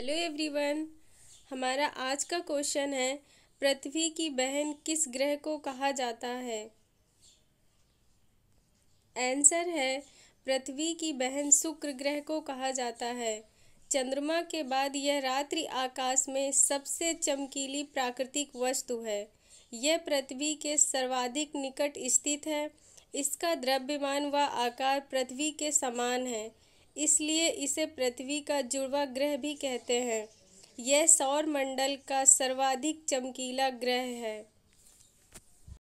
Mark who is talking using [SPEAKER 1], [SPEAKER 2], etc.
[SPEAKER 1] hello everyone हमारा आज का क्वेश्चन है पृथ्वी की बहन किस ग्रह को कहा जाता है आंसर है पृथ्वी की बहन शुक्र ग्रह को कहा जाता है चंद्रमा के बाद यह रात्रि आकाश में सबसे चमकीली प्राकृतिक वस्तु है यह पृथ्वी के सर्वाधिक निकट स्थित है इसका द्रव्यमान व आकार पृथ्वी के समान है इसलिए इसे पृथ्वी का जुड़वा ग्रह भी कहते हैं यह सौर मंडल का सर्वाधिक चमकीला ग्रह है